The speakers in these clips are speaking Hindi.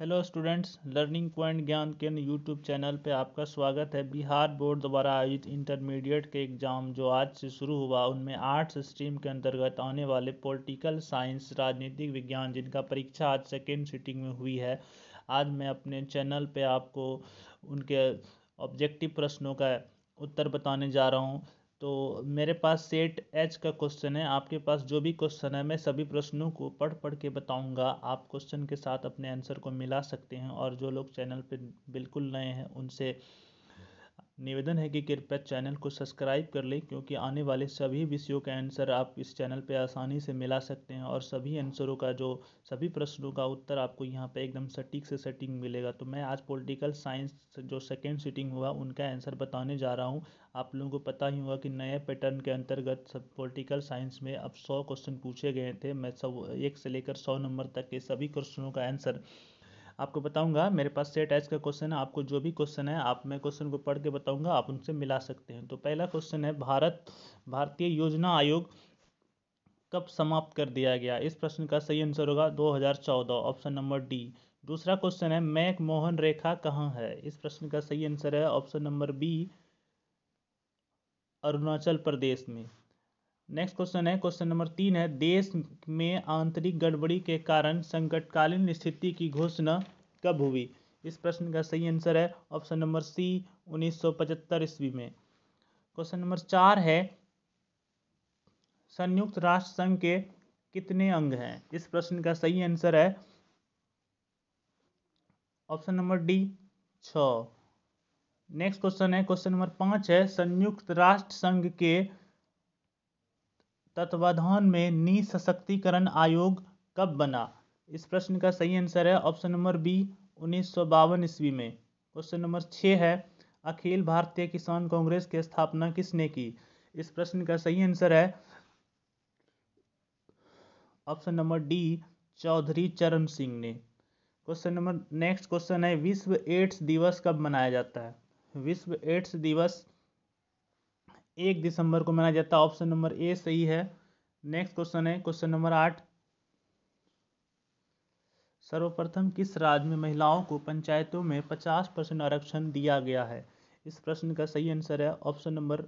हेलो स्टूडेंट्स लर्निंग पॉइंट ज्ञान केंद्र यूट्यूब चैनल पे आपका स्वागत है बिहार बोर्ड द्वारा आयोजित इंटरमीडिएट के एग्ज़ाम जो आज से शुरू हुआ उनमें आर्ट्स स्ट्रीम के अंतर्गत आने वाले पॉलिटिकल साइंस राजनीतिक विज्ञान जिनका परीक्षा आज सेकेंड सीटिंग में हुई है आज मैं अपने चैनल पर आपको उनके ऑब्जेक्टिव प्रश्नों का उत्तर बताने जा रहा हूँ तो मेरे पास सेट एच का क्वेश्चन है आपके पास जो भी क्वेश्चन है मैं सभी प्रश्नों को पढ़ पढ़ के बताऊंगा आप क्वेश्चन के साथ अपने आंसर को मिला सकते हैं और जो लोग चैनल पे बिल्कुल नए हैं उनसे निवेदन है कि कृपया चैनल को सब्सक्राइब कर लें क्योंकि आने वाले सभी विषयों के आंसर आप इस चैनल पर आसानी से मिला सकते हैं और सभी आंसरों का जो सभी प्रश्नों का उत्तर आपको यहाँ पर एकदम सटीक से सटीक मिलेगा तो मैं आज पॉलिटिकल साइंस जो सेकेंड सीटिंग हुआ उनका आंसर बताने जा रहा हूँ आप लोगों को पता ही होगा कि नए पैटर्न के अंतर्गत सब पोलिटिकल साइंस में अब सौ क्वेश्चन पूछे गए थे मैं सब एक से लेकर सौ नंबर तक के सभी क्वेश्चनों का आंसर आपको बताऊंगा मेरे पास सेट एच का क्वेश्चन है आपको जो भी क्वेश्चन है आप मैं क्वेश्चन को पढ़ के बताऊंगा आप उनसे मिला सकते हैं तो पहला क्वेश्चन है भारत भारतीय योजना आयोग कब समाप्त कर दिया गया इस प्रश्न का सही आंसर होगा 2014 ऑप्शन नंबर डी दूसरा क्वेश्चन है मैक मोहन रेखा कहाँ है इस प्रश्न का सही आंसर है option number B Arunachal Pradesh में नेक्स्ट क्वेश्चन है क्वेश्चन नंबर तीन है देश में आंतरिक गड़बड़ी के कारण संकटकालीन स्थिति की घोषणा कब हुई इस प्रश्न का सही आंसर है ऑप्शन नंबर सी 1975 ईस्वी में क्वेश्चन नंबर चार है संयुक्त राष्ट्र संघ के कितने अंग हैं इस प्रश्न का सही आंसर है ऑप्शन नंबर डी छ नेक्स्ट क्वेश्चन है क्वेश्चन नंबर पाँच है संयुक्त राष्ट्र संघ के तत्वाधान में निःशक्तिकरण आयोग कब बना इस प्रश्न का सही आंसर है ऑप्शन नंबर बी उन्नीस सौ बावन ईस्वी में क्वेश्चन नंबर छः है अखिल भारतीय किसान कांग्रेस की स्थापना किसने की इस प्रश्न का सही आंसर है ऑप्शन नंबर डी चौधरी चरण सिंह ने क्वेश्चन नंबर नेक्स्ट क्वेश्चन है विश्व एड्स दिवस कब मनाया जाता है विश्व एड्स दिवस एक दिसंबर को मनाया जाता है ऑप्शन नंबर ए सही है नेक्स्ट क्वेश्चन है क्वेश्चन नंबर आठ सर्वप्रथम किस राज्य में महिलाओं को पंचायतों में पचास परसेंट आरक्षण दिया गया है इस प्रश्न का सही आंसर है ऑप्शन नंबर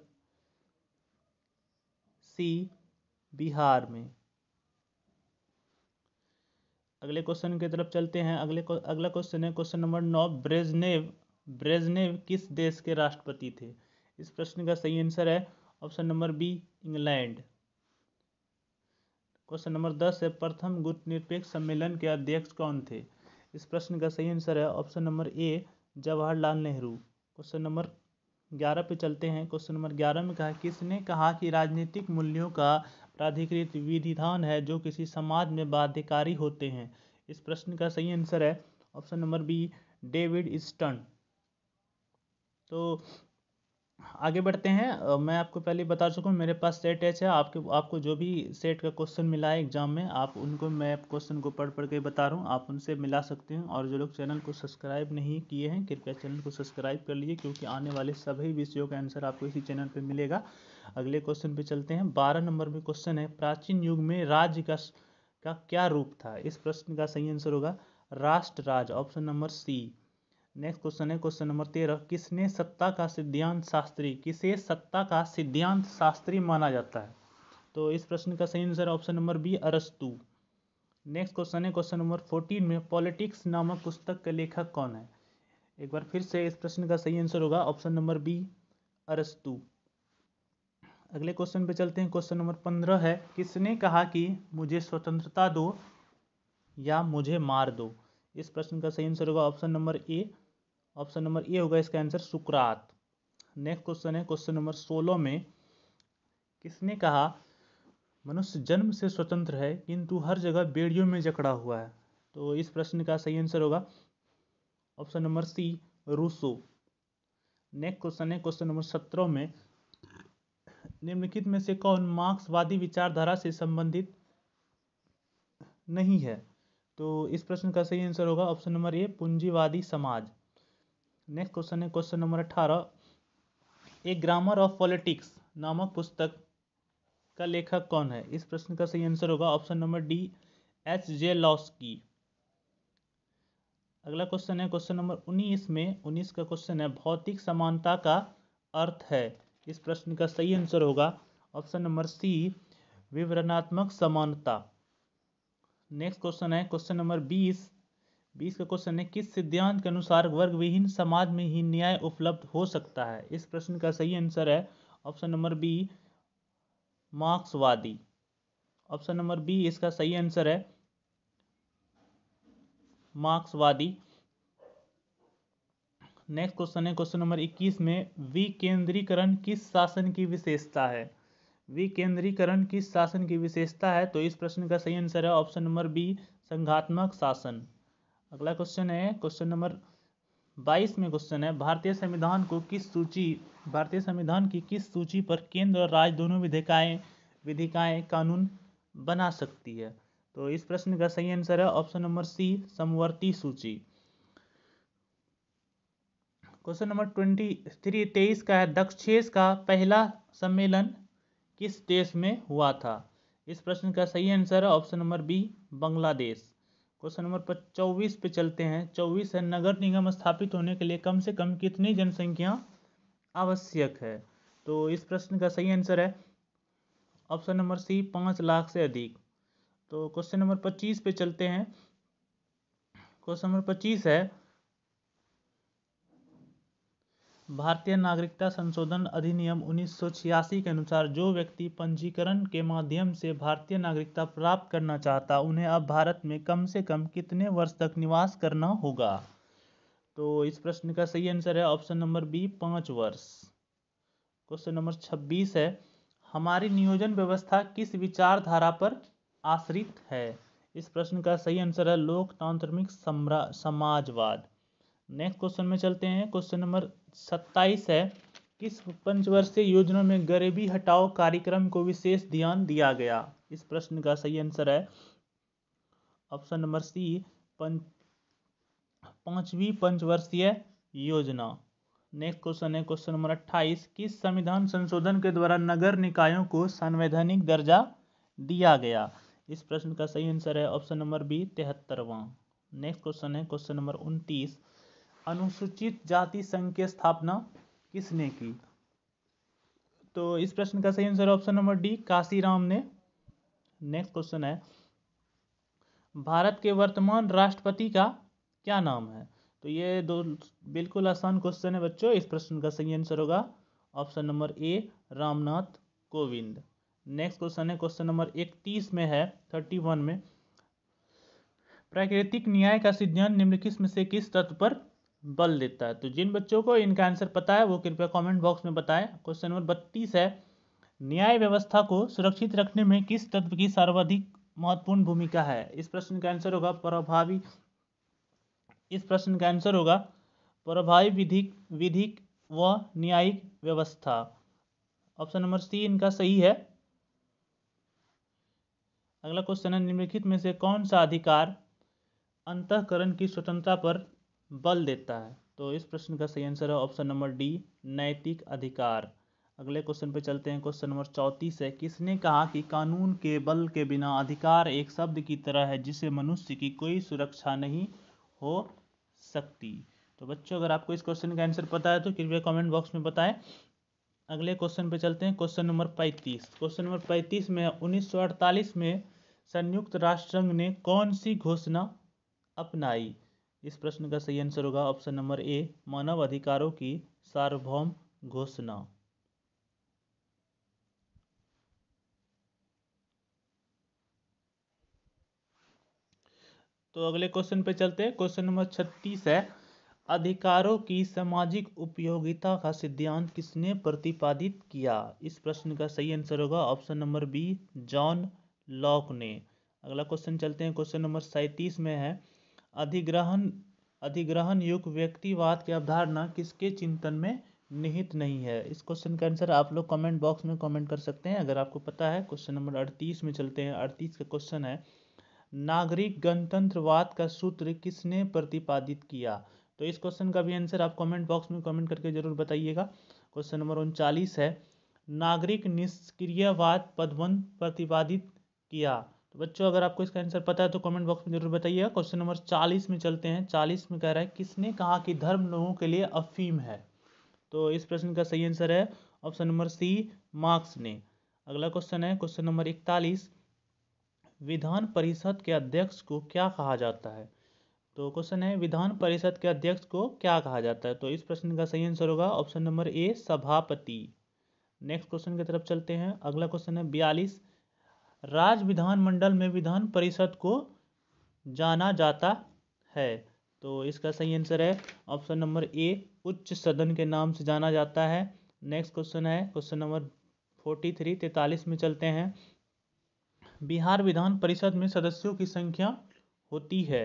सी बिहार में अगले क्वेश्चन की तरफ चलते हैं अगले अगला क्वेश्चन है क्वेश्चन नंबर नौ ब्रेजनेव ब्रेजनेव किस देश के राष्ट्रपति थे इस प्रश्न का सही आंसर है option number B England question number दस है प्रथम गुटनिरपेक्ष सम्मेलन के अध्यक्ष कौन थे इस प्रश्न का सही आंसर है option number A Jawaharlal Nehru question number ग्यारह पे चलते हैं क्वेश्चन नंबर ग्यारह में कहा किसने कहा कि राजनीतिक मूल्यों का प्राधिकृत विधिधान है जो किसी समाज में बाध्यकारी होते हैं इस प्रश्न का सही आंसर है option number B David Easton तो आगे बढ़ते हैं मैं आपको पहले बता चुका हूँ मेरे पास सेट एच है आपके आपको जो भी सेट का क्वेश्चन मिला है एग्जाम में आप उनको मैं क्वेश्चन को पढ़ पढ़ के बता रहा हूँ आप उनसे मिला सकते हैं और जो लोग चैनल को सब्सक्राइब नहीं किए हैं कृपया चैनल को सब्सक्राइब कर लिए क्योंकि आने वाले सभी विषयों का आंसर आपको इसी चैनल पर मिलेगा अगले क्वेश्चन पर चलते हैं बारह नंबर में क्वेश्चन है प्राचीन युग में राज्य का क्या रूप था इस प्रश्न का सही आंसर होगा राष्ट्र राज option number C next question है क्वेश्चन नंबर तेरह किसने सत्ता का सिद्धांत शास्त्री किसे सत्ता का सिद्धांत शास्त्री माना जाता है तो इस प्रश्न का सही आंसर ऑप्शन नंबर बी अरस्तु नेक्स्ट क्वेश्चन है क्वेश्चन नंबर फोर्टीन में पॉलिटिक्स नामक पुस्तक का लेखक कौन है एक बार फिर से इस प्रश्न का सही आंसर होगा ऑप्शन नंबर बी अरस्तु अगले क्वेश्चन पे चलते हैं क्वेश्चन नंबर पंद्रह है किसने कहा कि मुझे स्वतंत्रता दो या मुझे मार दो इस प्रश्न का सही आंसर होगा option number A option number A होगा इसका आंसर सुकरात नेक्स्ट क्वेश्चन है क्वेश्चन नंबर सोलह में किसने कहा मनुष्य जन्म से स्वतंत्र है किंतु हर जगह बेड़ियों में जकड़ा हुआ है तो इस प्रश्न का सही आंसर होगा option number C Rousseau next question है क्वेश्चन नंबर सत्रह में निम्नलिखित में से कौन मार्क्सवादी विचारधारा से संबंधित नहीं है तो इस प्रश्न का सही आंसर होगा ऑप्शन नंबर ए पूंजीवादी समाज नेक्स्ट क्वेश्चन है क्वेश्चन नंबर अठारह ए ग्रामर ऑफ पॉलिटिक्स नामक पुस्तक का लेखक कौन है इस प्रश्न का सही आंसर होगा option number D H J Laski अगला क्वेश्चन है क्वेश्चन नंबर उन्नीस में उन्नीस का क्वेश्चन है भौतिक समानता का अर्थ है इस प्रश्न का सही आंसर होगा ऑप्शन नंबर सी विवरणात्मक समानता नेक्स्ट क्वेश्चन है क्वेश्चन नंबर बीस बीस का क्वेश्चन है किस सिद्धांत के अनुसार वर्ग विहीन समाज में ही न्याय उपलब्ध हो सकता है इस प्रश्न का सही आंसर है ऑप्शन नंबर बी मार्क्सवादी ऑप्शन नंबर बी इसका सही आंसर है मार्क्सवादी नेक्स्ट क्वेश्चन है क्वेश्चन नंबर 21 में विकेंद्रीकरण किस शासन की विशेषता है विकेंद्रीकरण किस शासन की विशेषता है तो इस प्रश्न का सही आंसर है ऑप्शन नंबर बी संघात्मक शासन अगला क्वेश्चन है क्वेश्चन नंबर बाईस में क्वेश्चन है भारतीय संविधान को किस सूची भारतीय संविधान की किस सूची पर केंद्र और राज्य दोनों विधिकाएँ विधिकाएँ कानून बना सकती है तो इस प्रश्न का सही आंसर है ऑप्शन नंबर सी समवर्ती सूची क्वेश्चन नंबर ट्वेंटी थ्री तेईस का है दक्षेस का पहला सम्मेलन किस देश में हुआ था इस प्रश्न का सही आंसर है option number B Bangladesh question number चौबीस पे चलते हैं चौबीस है नगर निगम स्थापित होने के लिए कम से कम कितनी जनसंख्या आवश्यक है तो इस प्रश्न का सही आंसर है ऑप्शन नंबर सी पाँच लाख से अधिक तो क्वेश्चन नंबर पच्चीस पे चलते हैं क्वेश्चन नंबर पच्चीस है भारतीय नागरिकता संशोधन अधिनियम उन्नीस सौ छियासी के अनुसार जो व्यक्ति पंजीकरण के माध्यम से भारतीय नागरिकता प्राप्त करना चाहता उन्हें अब भारत में कम से कम कितने वर्ष तक निवास करना होगा तो इस प्रश्न का सही आंसर है ऑप्शन नंबर बी पाँच वर्ष क्वेश्चन नंबर छब्बीस है हमारी नियोजन व्यवस्था किस विचारधारा पर आश्रित है इस प्रश्न का सही आंसर है लोकतांत्रिक समाजवाद नेक्स्ट क्वेश्चन में चलते हैं क्वेश्चन नंबर सत्ताईस है किस पंचवर्षीय योजना में गरीबी हटाओ कार्यक्रम को विशेष ध्यान दिया गया इस प्रश्न का सही आंसर है ऑप्शन नंबर सी पंच पांचवी पंचवर्षीय योजना नेक्स्ट क्वेश्चन है क्वेश्चन नंबर अट्ठाईस किस संविधान संशोधन के द्वारा नगर निकायों को संवैधानिक दर्जा दिया गया इस प्रश्न का सही आंसर है ऑप्शन नंबर बी तिहत्तरवां नेक्स्ट क्वेश्चन है क्वेश्चन नंबर उनतीस अनुसूचित जाति संघ की स्थापना किसने की तो इस प्रश्न का सही answer option number D Kashiram ने नेक्स्ट क्वेश्चन है भारत के वर्तमान राष्ट्रपति का क्या नाम है तो ये दो बिल्कुल आसान क्वेश्चन है बच्चों इस प्रश्न का सही आंसर होगा option number A Ramnath Kovind next question है क्वेश्चन नंबर इकतीस में है थर्टी वन में प्राकृतिक न्याय का सिद्धांत निम्नलिखित में से किस तत्व पर बल देता है तो जिन बच्चों को इनका आंसर पता है वो कृपया कमेंट बॉक्स में बताएं क्वेश्चन नंबर बत्तीस है न्याय व्यवस्था को सुरक्षित रखने में किस तत्व की सर्वाधिक महत्वपूर्ण भूमिका है इस प्रश्न का आंसर होगा प्रभावी इस प्रश्न का आंसर होगा प्रभावी विधिक विधिक व न्यायिक व्यवस्था ऑप्शन नंबर सी इनका सही है अगला क्वेश्चन है निम्नलिखित में से कौन सा अधिकार अंतकरण की स्वतंत्रता पर बल देता है तो इस प्रश्न का सही आंसर है ऑप्शन नंबर डी नैतिक अधिकार अगले क्वेश्चन पे चलते हैं क्वेश्चन नंबर चौंतीस है किसने कहा कि कानून के बल के बिना अधिकार एक शब्द की तरह है जिसे मनुष्य की कोई सुरक्षा नहीं हो सकती तो बच्चों अगर आपको इस क्वेश्चन का आंसर पता है तो कृपया कमेंट बॉक्स में बताएं अगले क्वेश्चन पे चलते हैं क्वेश्चन नंबर पैंतीस क्वेश्चन नंबर पैंतीस में उन्नीस में संयुक्त राष्ट्र संघ ने कौन सी घोषणा अपनाई इस प्रश्न का सही आंसर होगा ऑप्शन नंबर ए मानव अधिकारों की सार्वभौम घोषणा तो अगले क्वेश्चन पे चलते हैं क्वेश्चन नंबर छत्तीस है अधिकारों की सामाजिक उपयोगिता का सिद्धांत किसने प्रतिपादित किया इस प्रश्न का सही आंसर होगा option number B John Locke ने अगला क्वेश्चन चलते हैं क्वेश्चन नंबर सैंतीस में है अधिग्रहण अधिग्रहण युग व्यक्तिवाद की अवधारणा किसके चिंतन में निहित नहीं है इस क्वेश्चन का आंसर आप लोग कमेंट बॉक्स में कमेंट कर सकते हैं अगर आपको पता है क्वेश्चन नंबर अड़तीस में चलते हैं अड़तीस का क्वेश्चन है नागरिक गणतंत्रवाद का सूत्र किसने प्रतिपादित किया तो इस क्वेश्चन का भी आंसर आप कमेंट बॉक्स में कमेंट करके जरूर बताइएगा क्वेश्चन नंबर उनचालीस है नागरिक निष्क्रियवाद पदवन प्रतिपादित किया तो बच्चों अगर आपको इसका आंसर पता है तो कमेंट बॉक्स में जरूर बताइएगा क्वेश्चन नंबर चालीस में चलते हैं चालीस में कह रहा है किसने कहा कि धर्म लोगों के लिए अफीम है तो इस प्रश्न का सही आंसर है ऑप्शन नंबर सी मार्क्स ने अगला क्वेश्चन है क्वेश्चन नंबर इकतालीस विधान परिषद के अध्यक्ष को क्या कहा जाता है तो क्वेश्चन है विधान परिषद के अध्यक्ष को क्या कहा जाता है तो इस प्रश्न का सही आंसर होगा ऑप्शन नंबर ए सभापति नेक्स्ट क्वेश्चन की तरफ चलते हैं अगला क्वेश्चन है बयालीस राज्य विधानमंडल में विधान परिषद को जाना जाता है तो इसका सही आंसर है ऑप्शन नंबर ए उच्च सदन के नाम से जाना जाता है नेक्स्ट क्वेश्चन है क्वेश्चन नंबर फोर्टी थ्री तैतालीस में चलते हैं बिहार विधान परिषद में सदस्यों की संख्या होती है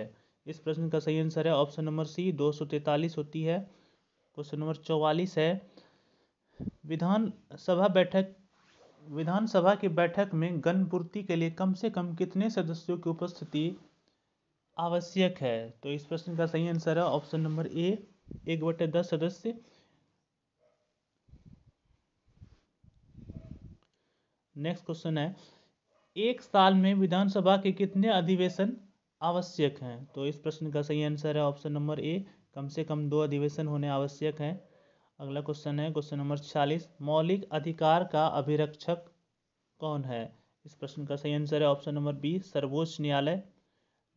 इस प्रश्न का सही आंसर है ऑप्शन नंबर सी दो सौ तैतालीस होती है क्वेश्चन नंबर चौवालीस है विधानसभा बैठक विधानसभा की बैठक में गणपूर्ति के लिए कम से कम कितने सदस्यों की उपस्थिति आवश्यक है तो इस प्रश्न का सही आंसर है ऑप्शन नंबर ए एक बटे दस सदस्य नेक्स्ट क्वेश्चन है एक साल में विधानसभा के कितने अधिवेशन आवश्यक हैं तो इस प्रश्न का सही आंसर है ऑप्शन नंबर ए कम से कम दो अधिवेशन होने आवश्यक हैं अगला क्वेश्चन है क्वेश्चन नंबर चालीस मौलिक अधिकार का अभिरक्षक कौन है इस प्रश्न का सही आंसर है ऑप्शन नंबर बी सर्वोच्च न्यायालय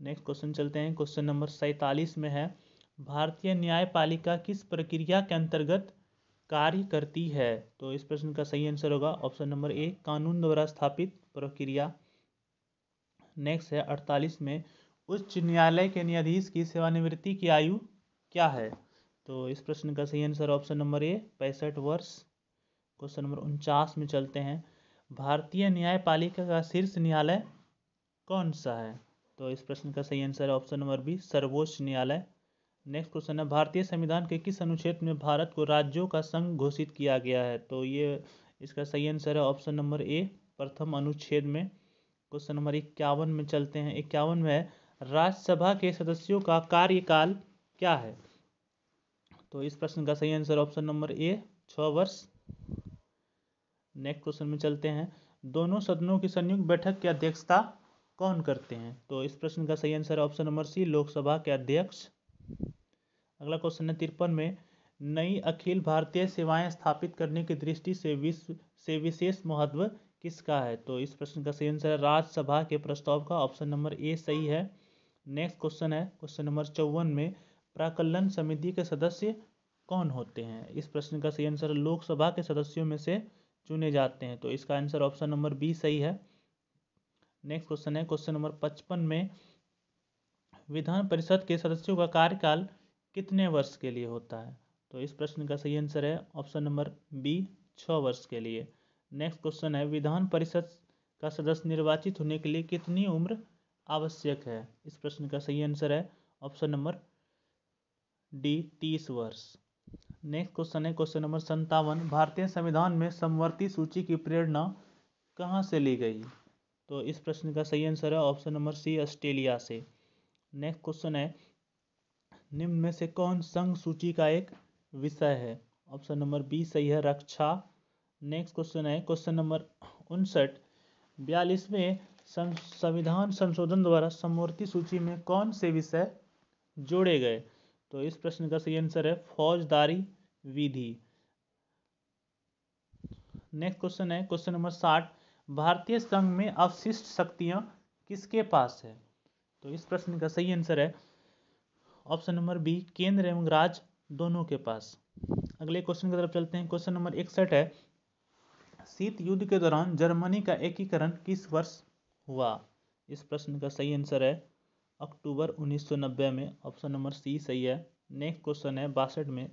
नेक्स्ट क्वेश्चन चलते हैं क्वेश्चन नंबर सैतालीस में है भारतीय न्यायपालिका किस प्रक्रिया के अंतर्गत कार्य करती है तो इस प्रश्न का सही आंसर होगा ऑप्शन नंबर ए कानून द्वारा स्थापित प्रक्रिया नेक्स्ट है अड़तालीस में उच्च न्यायालय के न्यायाधीश की सेवानिवृत्ति की आयु क्या है तो इस प्रश्न का सही आंसर ऑप्शन नंबर ए पैंसठ वर्ष क्वेश्चन नंबर उनचास में चलते हैं भारतीय न्यायपालिका का शीर्ष न्यायालय कौन सा है तो इस प्रश्न का सही आंसर ऑप्शन नंबर बी सर्वोच्च न्यायालय नेक्स्ट क्वेश्चन है भारतीय संविधान के किस अनुच्छेद में भारत को राज्यों का संघ घोषित किया गया है तो ये इसका सही आंसर है ऑप्शन नंबर ए प्रथम अनुच्छेद में क्वेश्चन नंबर इक्यावन में चलते हैं इक्यावन में राज्यसभा के सदस्यों का कार्यकाल क्या है तो इस प्रश्न का सही आंसर ऑप्शन नंबर ए छः वर्ष नेक्स्ट क्वेश्चन में चलते हैं दोनों सदनों की संयुक्त बैठक की अध्यक्षता कौन करते हैं तो इस प्रश्न का सही answer option number C Lok Sabha के अध्यक्ष अगला क्वेश्चन है तिरपन में नई अखिल भारतीय सेवाएं स्थापित करने की दृष्टि से विश्व से विशेष महत्व किसका है तो इस प्रश्न का सही आंसर राज्यसभा के प्रस्ताव का ऑप्शन नंबर ए सही है नेक्स्ट क्वेश्चन है क्वेश्चन नंबर चौवन में प्राकलन समिति के सदस्य कौन होते हैं इस प्रश्न का सही आंसर लोकसभा के सदस्यों में से चुने जाते हैं तो इसका आंसर ऑप्शन नंबर बी सही है नेक्स्ट क्वेश्चन है क्वेश्चन नंबर पचपन में विधान परिषद के सदस्यों का कार्यकाल कितने वर्ष के लिए होता है तो इस प्रश्न का सही आंसर है ऑप्शन नंबर बी छः वर्ष के लिए नेक्स्ट क्वेश्चन है विधान परिषद का सदस्य निर्वाचित होने के लिए कितनी उम्र आवश्यक है इस प्रश्न का सही आंसर है ऑप्शन नंबर डी तीस वर्ष नेक्स्ट क्वेश्चन है क्वेश्चन नंबर संतावन भारतीय संविधान में समवर्ती सूची की प्रेरणा कहाँ से ली गई तो इस प्रश्न का सही आंसर है ऑप्शन नंबर सी ऑस्ट्रेलिया से नेक्स्ट क्वेश्चन है निम्न में से कौन संघ सूची का एक विषय है ऑप्शन नंबर बी सही है रक्षा नेक्स्ट क्वेश्चन है क्वेश्चन नंबर उनसठ बयालीसवें संविधान संशोधन द्वारा समवर्ती सूची में कौन से विषय जोड़े गए तो इस प्रश्न का सही आंसर है फौजदारी विधि नेक्स्ट क्वेश्चन है क्वेश्चन नंबर साठ भारतीय संघ में अवशिष्ट शक्तियां किसके पास है तो इस प्रश्न का सही आंसर है ऑप्शन नंबर बी केंद्र एवं राज्य दोनों के पास अगले क्वेश्चन की तरफ चलते हैं क्वेश्चन नंबर इकसठ है शीत युद्ध के दौरान जर्मनी का एकीकरण किस वर्ष हुआ इस प्रश्न का सही आंसर है अक्टूबर उन्नीस सौ नब्बे में ऑप्शन नंबर सी सही है नेक्स्ट क्वेश्चन है बासठ में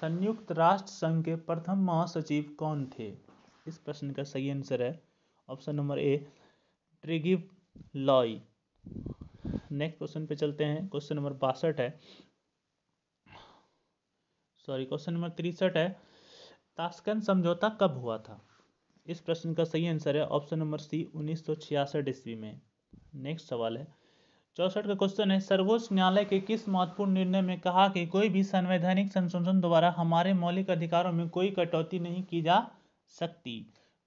संयुक्त राष्ट्र संघ के प्रथम महासचिव कौन थे इस प्रश्न का सही आंसर है option number A Trygve Lie next question पे चलते हैं क्वेश्चन नंबर बासठ है सॉरी क्वेश्चन नंबर तिरसठ है तास्कन समझौता कब हुआ था इस प्रश्न का सही आंसर है ऑप्शन नंबर सी उन्नीस सौ छियासठ ईस्वी में नेक्स्ट सवाल है चौसठ का क्वेश्चन है सर्वोच्च न्यायालय के किस महत्वपूर्ण निर्णय में कहा कि कोई भी संवैधानिक संशोधन द्वारा हमारे मौलिक अधिकारों में कोई कटौती नहीं की जा सकती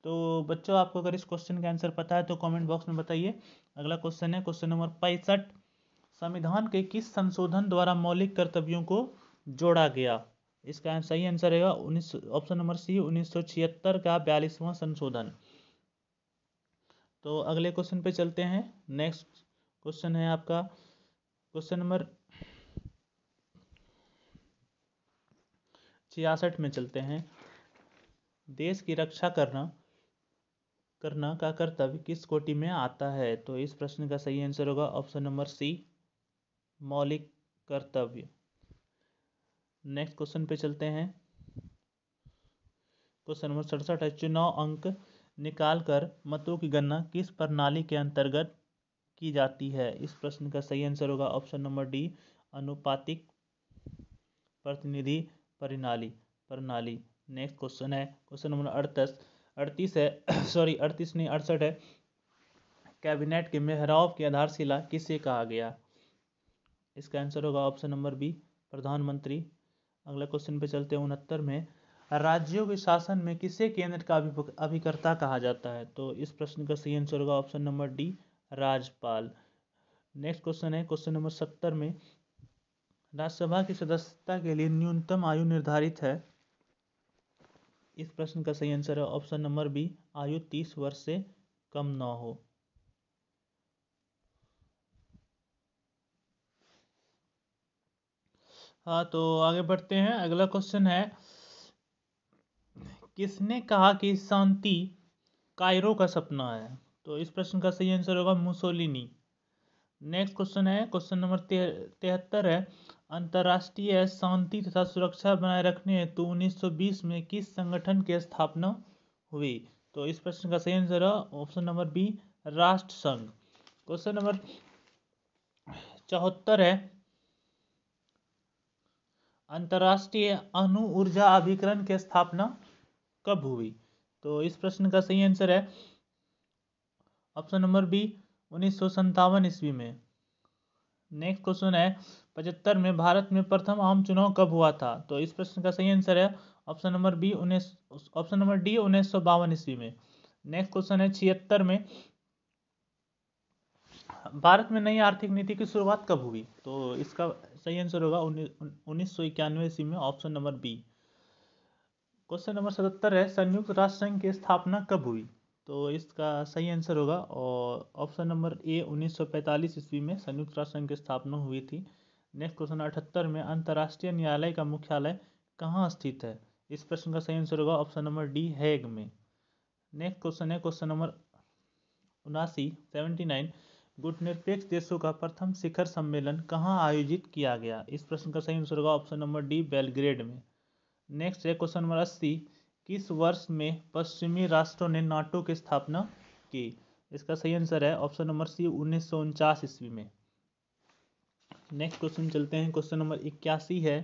तो बच्चों आपको अगर इस क्वेश्चन का आंसर पता है तो कमेंट बॉक्स में बताइए अगला क्वेश्चन है क्वेश्चन नंबर पैंसठ संविधान के किस संशोधन द्वारा मौलिक कर्तव्यों को जोड़ा गया इसका सही आंसर रहेगा उन्नीस ऑप्शन नंबर सी उन्नीस का बयालीसवां संशोधन तो अगले क्वेश्चन पे चलते हैं नेक्स्ट क्वेश्चन है आपका क्वेश्चन नंबर छियासठ में चलते हैं देश की रक्षा करना करना का कर्तव्य किस कोटि में आता है तो इस प्रश्न का सही आंसर होगा ऑप्शन नंबर सी मौलिक कर्तव्य नेक्स्ट क्वेश्चन पे चलते हैं क्वेश्चन नंबर सड़सठ है चुनाव अंक निकाल कर मतों की गणना किस प्रणाली के अंतर्गत की जाती है इस प्रश्न का सही आंसर होगा ऑप्शन नंबर डी अनुपातिक प्रतिनिधि प्रणाली प्रणाली नेक्स्ट क्वेश्चन है क्वेश्चन नंबर अड़तीस अड़तीस है सॉरी अड़तीस नहीं अड़सठ है कैबिनेट के मेहराव की आधारशिला किसे कहा गया इसका आंसर होगा ऑप्शन नंबर बी प्रधानमंत्री अगला क्वेश्चन पे चलते हैं उनहत्तर में राज्यों के शासन में किसे केंद्र का अभिकर्ता कहा जाता है तो इस प्रश्न का सही आंसर होगा ऑप्शन नंबर डी राजपाल नेक्स्ट क्वेश्चन है क्वेश्चन नंबर सत्तर में राज्यसभा की सदस्यता के लिए न्यूनतम आयु निर्धारित है इस प्रश्न का सही आंसर है ऑप्शन नंबर बी आयु तीस वर्ष से कम न हो हाँ तो आगे बढ़ते हैं अगला क्वेश्चन है किसने कहा कि शांति कायरों का सपना है तो इस प्रश्न का सही आंसर होगा मुसोलिनी नेक्स्ट क्वेश्चन है क्वेश्चन नंबर तिहत्तर है अंतर्राष्ट्रीय शांति तथा सुरक्षा बनाए रखने हेतु 1920 में किस संगठन की स्थापना हुई तो इस प्रश्न का सही आंसर है ऑप्शन नंबर बी राष्ट्र संघ क्वेश्चन नंबर चौहत्तर है अंतर्राष्ट्रीय अनु ऊर्जा अभिकरण की स्थापना कब हुई तो इस प्रश्न का सही आंसर है ऑप्शन नंबर बी उन्नीस सौ संतावन ईस्वी में नेक्स्ट क्वेश्चन है पचहत्तर में भारत में प्रथम आम चुनाव कब हुआ था तो इस प्रश्न का सही आंसर है ऑप्शन नंबर बी उन्नीस ऑप्शन नंबर डी उन्नीस सौ बावन ईस्वी में नेक्स्ट क्वेश्चन है छिहत्तर में भारत में नई आर्थिक नीति की शुरुआत कब हुई तो इसका सही आंसर होगा उन्नीस सौ इक्यानवे ईस्वी में option number B question number सतहत्तर है संयुक्त राष्ट्र संघ की स्थापना कब हुई तो इसका सही आंसर होगा और ऑप्शन नंबर ए 1945 ईस्वी में संयुक्त राष्ट्र संघ की स्थापना हुई थी नेक्स्ट क्वेश्चन अठहत्तर में अंतर्राष्ट्रीय न्यायालय का मुख्यालय कहाँ स्थित है इस प्रश्न का सही आंसर होगा ऑप्शन नंबर डी हैग में नेक्स्ट क्वेश्चन है क्वेश्चन नंबर उनासी सेवेंटी गुटनिरपेक्ष देशों का प्रथम शिखर सम्मेलन कहाँ आयोजित किया गया इस प्रश्न का सही आंसर होगा ऑप्शन नंबर डी बेलग्रेड में नेक्स्ट है क्वेश्चन नंबर अस्सी किस वर्ष में पश्चिमी राष्ट्रों ने नाटो की स्थापना की इसका सही आंसर है ऑप्शन नंबर सी उन्नीस सौ उनचास ईस्वी में नेक्स्ट क्वेश्चन चलते हैं क्वेश्चन नंबर इक्यासी है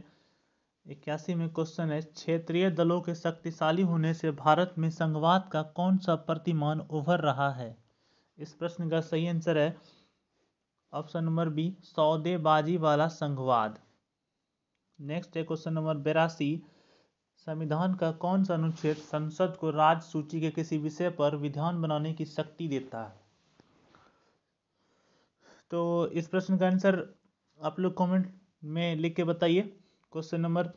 इक्यासी में क्वेश्चन है क्षेत्रीय दलों के शक्तिशाली होने से भारत में संघवाद का कौन सा प्रतिमान उभर रहा है इस प्रश्न का सही आंसर है ऑप्शन नंबर बी सौदेबाजी वाला संघवाद नेक्स्ट है क्वेश्चन नंबर बेरासी संविधान का कौन सा अनुच्छेद संसद को राज सूची के किसी विषय पर विधान बनाने की शक्ति देता है तो इस प्रश्न का आंसर आप लोग कमेंट में लिख के बताइए क्वेश्चन नंबर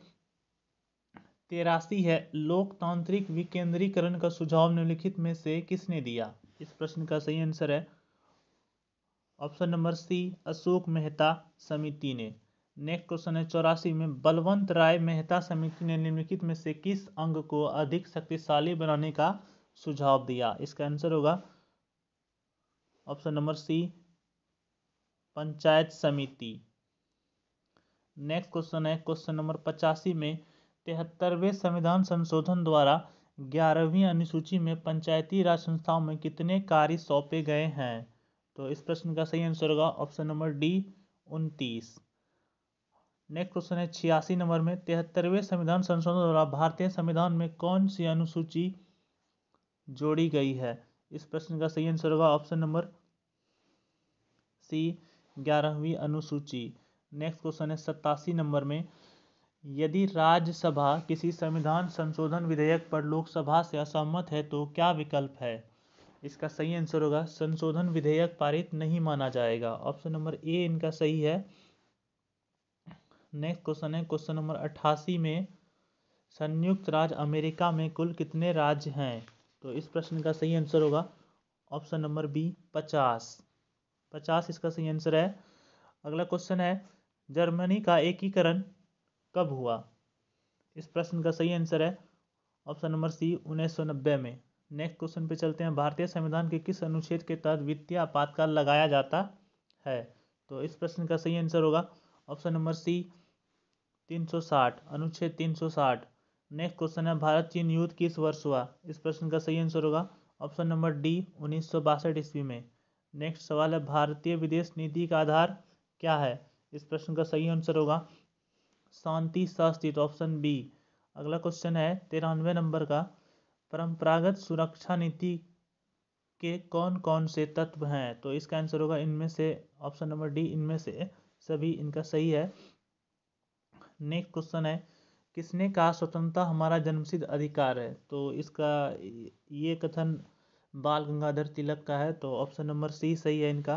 तेरासी है लोकतांत्रिक विकेंद्रीकरण का सुझाव निम्नलिखित में से किसने दिया इस प्रश्न का सही आंसर है option number C Ashok Mehta समिति ने नेक्स्ट क्वेश्चन है चौरासी में बलवंत राय मेहता समिति ने निम्नलिखित में से किस अंग को अधिक शक्तिशाली बनाने का सुझाव दिया इसका आंसर होगा ऑप्शन नंबर सी पंचायत समिति नेक्स्ट क्वेश्चन है क्वेश्चन नंबर पचासी में तिहत्तरवें संविधान संशोधन द्वारा ग्यारहवीं अनुसूची में पंचायती राज संस्थाओं में कितने कार्य सौंपे गए हैं तो इस प्रश्न का सही आंसर होगा ऑप्शन नंबर डी उनतीस नेक्स्ट क्वेश्चन है छियासी नंबर में तिहत्तरवें संविधान संशोधन द्वारा भारतीय संविधान में कौन सी अनुसूची जोड़ी गई है इस प्रश्न का सही आंसर होगा ऑप्शन नंबर सी ग्यारहवीं अनुसूची नेक्स्ट क्वेश्चन है सत्तासी नंबर में यदि राज्यसभा किसी संविधान संशोधन विधेयक पर लोकसभा से असहमत है तो क्या विकल्प है इसका सही आंसर होगा संशोधन विधेयक पारित नहीं माना जाएगा ऑप्शन नंबर ए इनका सही है नेक्स्ट क्वेश्चन है क्वेश्चन नंबर अट्ठासी में संयुक्त राज्य अमेरिका में कुल कितने राज्य हैं तो इस प्रश्न का सही आंसर होगा ऑप्शन नंबर बी पचास पचास इसका सही आंसर है अगला क्वेश्चन है जर्मनी का एकीकरण कब हुआ इस प्रश्न का सही आंसर है ऑप्शन नंबर सी उन्नीस सौ नब्बे में नेक्स्ट क्वेश्चन पे चलते हैं भारतीय संविधान के किस अनुच्छेद के तहत वित्तीय आपातकाल लगाया जाता है तो इस प्रश्न का सही आंसर होगा ऑप्शन नंबर सी 360 अनुच्छेद 360 नेक्स्ट क्वेश्चन है भारत चीन युद्ध किस वर्ष हुआ इस प्रश्न का सही आंसर होगा ऑप्शन नंबर डी उन्नीस ईस्वी में नेक्स्ट सवाल है भारतीय विदेश नीति का आधार क्या है इस प्रश्न का सही आंसर होगा शांति सस्थित ऑप्शन बी अगला क्वेश्चन है तिरानवे नंबर का परंपरागत सुरक्षा नीति के कौन कौन से तत्व हैं तो इसका आंसर होगा इनमें से ऑप्शन नंबर डी इनमें से सभी इनका सही है नेक्स्ट क्वेश्चन है किसने कहा स्वतंत्रता हमारा जन्मसिद्ध अधिकार है तो इसका ये कथन बाल गंगाधर तिलक का है तो ऑप्शन नंबर सी सही है इनका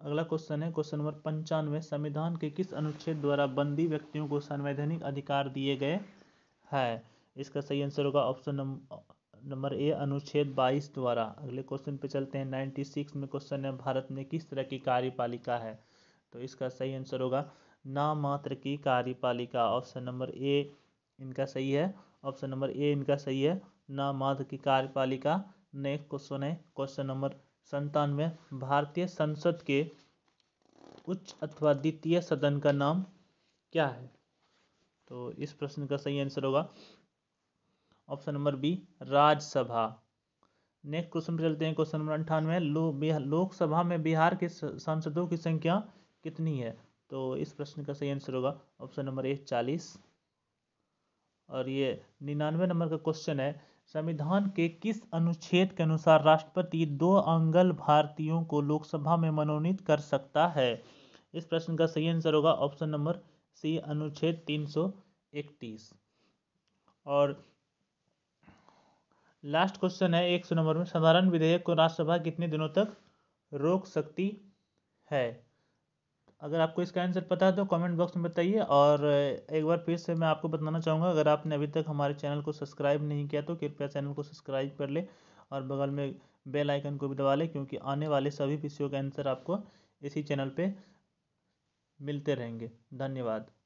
अगला क्वेश्चन है क्वेश्चन नंबर पंचानवे संविधान के किस अनुच्छेद द्वारा बंदी व्यक्तियों को संवैधानिक अधिकार दिए गए हैं इसका सही आंसर होगा ऑप्शन नंबर ए अनुच्छेद बाईस द्वारा अगले क्वेश्चन पे चलते हैं नाइन्टी सिक्स में क्वेश्चन है भारत में किस तरह की कार्यपालिका है तो इसका सही आंसर होगा नाम मात्र की कार्यपालिका ऑप्शन नंबर ए इनका सही है ऑप्शन नंबर ए इनका सही है नाम मात्र की कार्यपालिका नेक्स्ट क्वेश्चन है क्वेश्चन नंबर संतानवे भारतीय संसद के उच्च अथवा द्वितीय सदन का नाम क्या है तो इस प्रश्न का सही आंसर होगा option number B Rajya Sabha next question पर चलते हैं क्वेश्चन नंबर अंठानवे लोकसभा में बिहार के सांसदों की संख्या कितनी है तो इस प्रश्न का सही आंसर होगा ऑप्शन नंबर ए चालीस और ये निन्यानवे नंबर का क्वेश्चन है संविधान के किस अनुच्छेद के अनुसार राष्ट्रपति दो अंगल भारतीयों को लोकसभा में मनोनीत कर सकता है इस प्रश्न का सही आंसर होगा ऑप्शन नंबर सी अनुच्छेद 331 और लास्ट क्वेश्चन है एक सौ नंबर में साधारण विधेयक को राज्यसभा कितने दिनों तक रोक सकती है अगर आपको इसका आंसर पता है तो कमेंट बॉक्स में बताइए और एक बार फिर से मैं आपको बताना चाहूँगा अगर आपने अभी तक हमारे चैनल को सब्सक्राइब नहीं किया तो कृपया चैनल को सब्सक्राइब कर लें और बगल में बेल आइकन को भी दबा लें क्योंकि आने वाले सभी विषयों का आंसर आपको इसी चैनल पर मिलते रहेंगे धन्यवाद